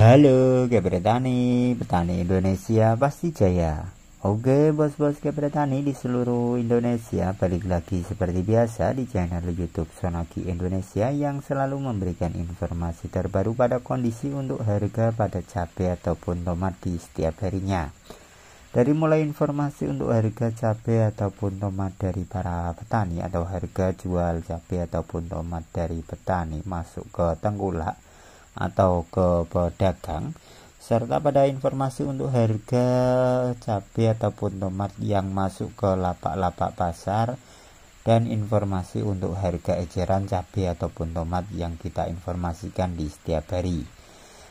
Halo Kebretani, petani Indonesia pasti jaya. Oke bos-bos Kebretani di seluruh Indonesia balik lagi seperti biasa di channel YouTube Sonaki Indonesia yang selalu memberikan informasi terbaru pada kondisi untuk harga pada cabai ataupun tomat di setiap harinya. Dari mulai informasi untuk harga cabai ataupun tomat dari para petani atau harga jual cabai ataupun tomat dari petani masuk ke tengkulak atau ke pedagang serta pada informasi untuk harga cabai ataupun tomat yang masuk ke lapak-lapak pasar dan informasi untuk harga eceran cabai ataupun tomat yang kita informasikan di setiap hari.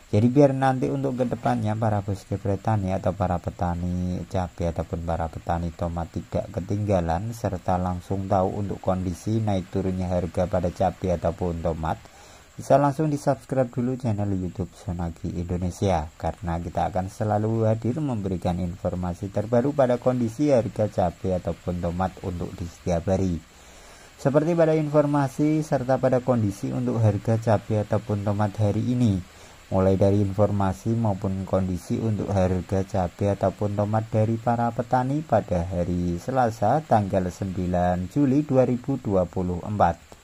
Jadi biar nanti untuk kedepannya para bosku petani ya, atau para petani cabai ataupun para petani tomat tidak ketinggalan serta langsung tahu untuk kondisi naik turunnya harga pada cabai ataupun tomat bisa langsung di subscribe dulu channel youtube Sonagi Indonesia karena kita akan selalu hadir memberikan informasi terbaru pada kondisi harga cabai ataupun tomat untuk di setiap hari seperti pada informasi serta pada kondisi untuk harga cabai ataupun tomat hari ini mulai dari informasi maupun kondisi untuk harga cabai ataupun tomat dari para petani pada hari Selasa tanggal 9 Juli 2024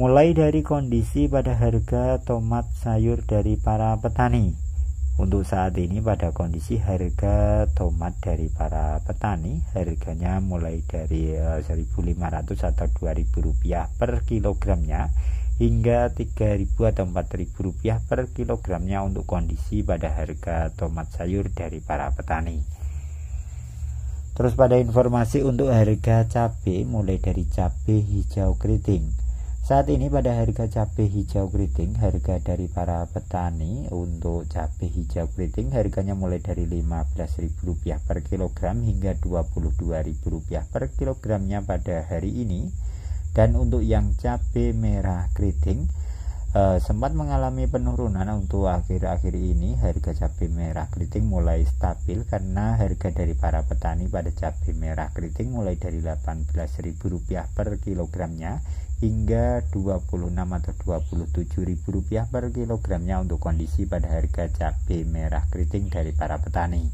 Mulai dari kondisi pada harga tomat sayur dari para petani. Untuk saat ini pada kondisi harga tomat dari para petani harganya mulai dari 1.500 eh, atau 2.000 rupiah per kilogramnya hingga 3.000 atau 4.000 rupiah per kilogramnya untuk kondisi pada harga tomat sayur dari para petani. Terus pada informasi untuk harga cabai mulai dari cabai hijau keriting. Saat ini pada harga cabai hijau keriting, harga dari para petani untuk cabai hijau keriting harganya mulai dari Rp15.000 per kilogram hingga Rp22.000 per kilogramnya pada hari ini. Dan untuk yang cabai merah keriting Uh, sempat mengalami penurunan untuk akhir-akhir ini harga cabai merah keriting mulai stabil karena harga dari para petani pada cabai merah keriting mulai dari Rp18.000 per kilogramnya hingga 26 atau 27.000 per kilogramnya untuk kondisi pada harga cabai merah keriting dari para petani.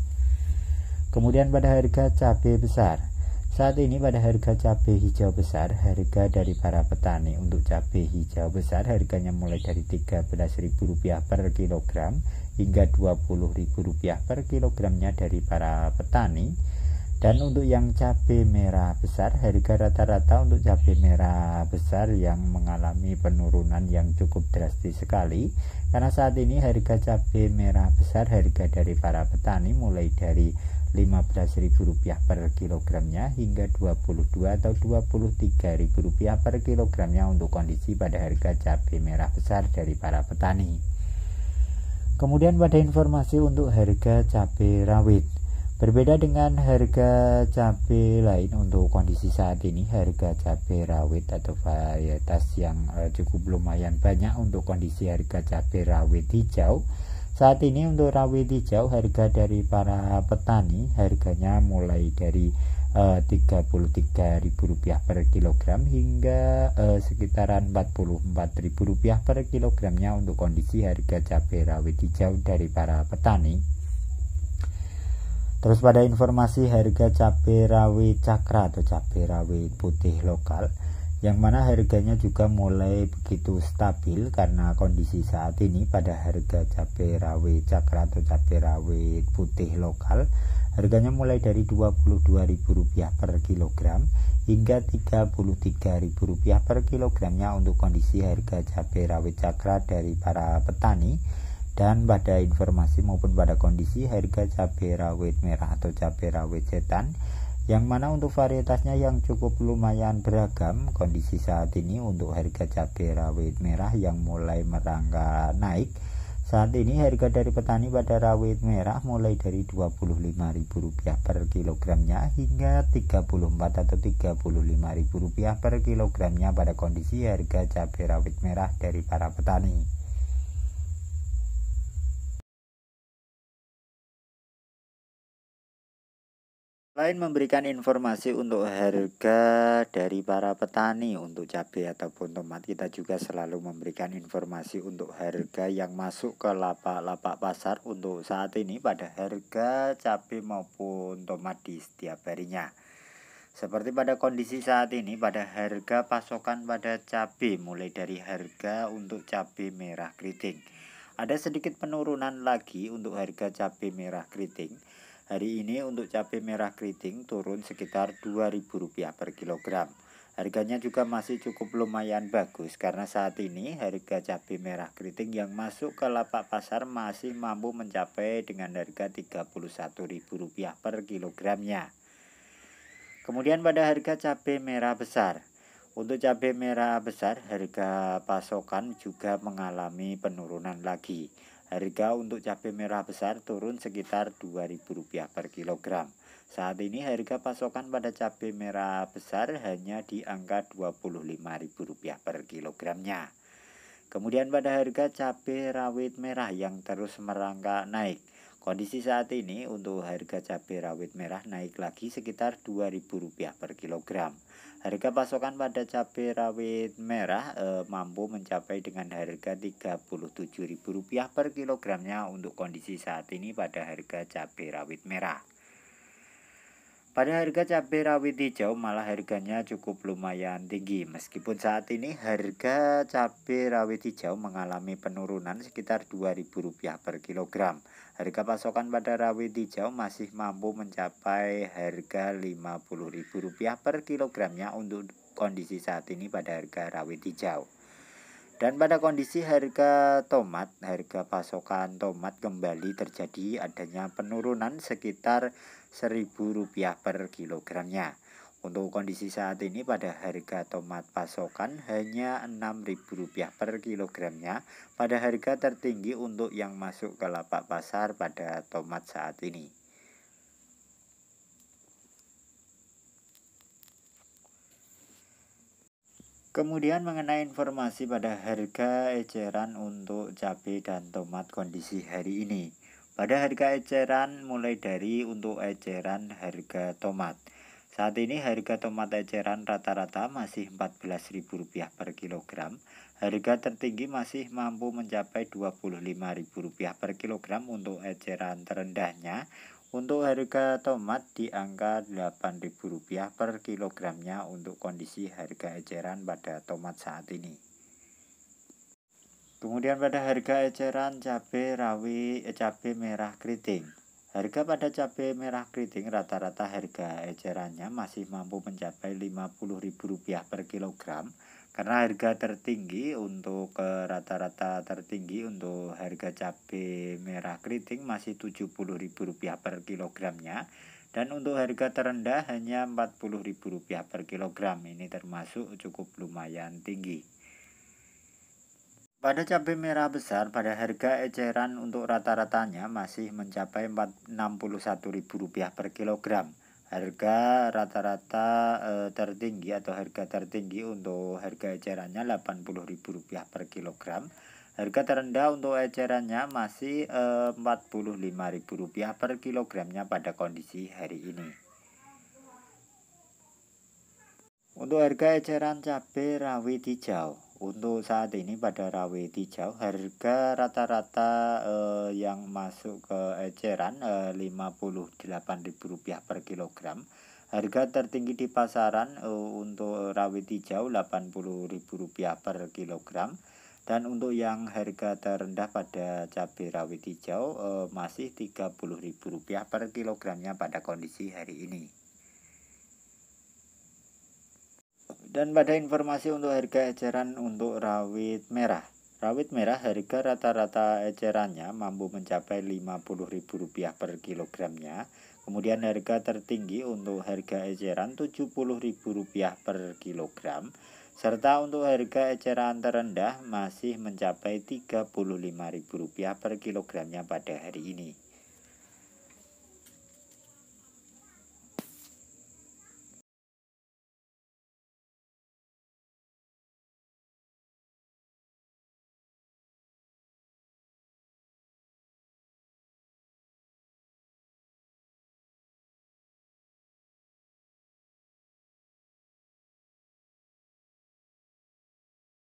Kemudian pada harga cabai besar, saat ini pada harga cabai hijau besar, harga dari para petani untuk cabai hijau besar harganya mulai dari Rp13.000 per kilogram hingga Rp20.000 per kilogramnya dari para petani. Dan untuk yang cabai merah besar, harga rata-rata untuk cabai merah besar yang mengalami penurunan yang cukup drastis sekali. Karena saat ini harga cabai merah besar, harga dari para petani mulai dari Rp15.000 per kilogramnya hingga 22 atau Rp23.000 per kilogramnya untuk kondisi pada harga cabai merah besar dari para petani. Kemudian pada informasi untuk harga cabai rawit. Berbeda dengan harga cabai lain untuk kondisi saat ini, harga cabai rawit atau varietas yang eh, cukup lumayan banyak untuk kondisi harga cabai rawit hijau saat ini untuk rawit hijau harga dari para petani harganya mulai dari eh, Rp33.000 per kilogram hingga uh, sekitaran Rp44.000 per kilogramnya untuk kondisi harga cabai rawit hijau dari para petani. Terus pada informasi harga cabai rawit cakra atau cabai rawit putih lokal yang mana harganya juga mulai begitu stabil karena kondisi saat ini pada harga cabai rawit cakra atau cabai rawit putih lokal harganya mulai dari Rp22.000 per kilogram hingga Rp33.000 per kilogramnya untuk kondisi harga cabai rawit cakra dari para petani dan pada informasi maupun pada kondisi harga cabai rawit merah atau cabai rawit setan yang mana untuk varietasnya yang cukup lumayan beragam kondisi saat ini untuk harga cabai rawit merah yang mulai merangkak naik saat ini harga dari petani pada rawit merah mulai dari Rp25.000 per kilogramnya hingga rp 34000 atau Rp35.000 per kilogramnya pada kondisi harga cabai rawit merah dari para petani. Selain memberikan informasi untuk harga dari para petani untuk cabai ataupun tomat, kita juga selalu memberikan informasi untuk harga yang masuk ke lapak-lapak pasar untuk saat ini pada harga cabai maupun tomat di setiap harinya. Seperti pada kondisi saat ini pada harga pasokan pada cabai mulai dari harga untuk cabai merah keriting. Ada sedikit penurunan lagi untuk harga cabai merah keriting Hari ini untuk cabai merah keriting turun sekitar Rp2.000 per kilogram. Harganya juga masih cukup lumayan bagus karena saat ini harga cabai merah keriting yang masuk ke lapak pasar masih mampu mencapai dengan harga Rp31.000 per kilogramnya. Kemudian pada harga cabai merah besar, untuk cabai merah besar, harga pasokan juga mengalami penurunan lagi. Harga untuk cabai merah besar turun sekitar Rp2.000 per kilogram. Saat ini harga pasokan pada cabai merah besar hanya di angka Rp25.000 per kilogramnya. Kemudian pada harga cabai rawit merah yang terus merangkak naik. Kondisi saat ini untuk harga cabai rawit merah naik lagi sekitar Rp2.000 per kilogram. Harga pasokan pada cabai rawit merah e, mampu mencapai dengan harga Rp37.000 per kilogramnya untuk kondisi saat ini pada harga cabai rawit merah. Pada harga cabai rawit hijau malah harganya cukup lumayan tinggi meskipun saat ini harga cabai rawit hijau mengalami penurunan sekitar Rp2.000 per kilogram. Harga pasokan pada rawit hijau masih mampu mencapai harga Rp50.000 per kilogramnya untuk kondisi saat ini pada harga rawit hijau. Dan pada kondisi harga tomat, harga pasokan tomat kembali terjadi adanya penurunan sekitar Rp1.000 per kilogramnya. Untuk kondisi saat ini pada harga tomat pasokan hanya Rp6.000 per kilogramnya pada harga tertinggi untuk yang masuk ke lapak pasar pada tomat saat ini. Kemudian mengenai informasi pada harga eceran untuk cabai dan tomat kondisi hari ini. Pada harga eceran mulai dari untuk eceran harga tomat. Saat ini harga tomat eceran rata-rata masih Rp14.000 per kilogram. Harga tertinggi masih mampu mencapai Rp25.000 per kilogram untuk eceran terendahnya. Untuk harga tomat di angka Rp8.000 per kilogramnya untuk kondisi harga eceran pada tomat saat ini. Kemudian pada harga eceran cabai rawi eh, cabai merah keriting. Harga pada cabai merah keriting rata-rata harga ecerannya masih mampu mencapai Rp50.000 per kilogram karena harga tertinggi untuk ke eh, rata-rata tertinggi untuk harga cabai merah keriting masih Rp70.000 per kilogramnya dan untuk harga terendah hanya Rp40.000 per kilogram ini termasuk cukup lumayan tinggi pada cabai merah besar pada harga eceran untuk rata-ratanya masih mencapai Rp61.000 per kilogram harga rata-rata e, tertinggi atau harga tertinggi untuk harga ecerannya Rp80.000 per kilogram harga terendah untuk ecerannya masih e, eh, Rp45.000 per kilogramnya pada kondisi hari ini untuk harga eceran cabai rawit hijau untuk saat ini pada rawit hijau harga rata-rata eh, yang masuk ke eceran eh, Rp58.000 per kilogram. Harga tertinggi di pasaran eh, untuk rawit hijau Rp80.000 per kilogram. Dan untuk yang harga terendah pada cabai rawit hijau eh, masih Rp30.000 per kilogramnya pada kondisi hari ini. Dan pada informasi untuk harga eceran untuk rawit merah. Rawit merah harga rata-rata ecerannya mampu mencapai Rp50.000 per kilogramnya. Kemudian harga tertinggi untuk harga eceran Rp70.000 per kilogram. Serta untuk harga eceran terendah masih mencapai Rp35.000 per kilogramnya pada hari ini.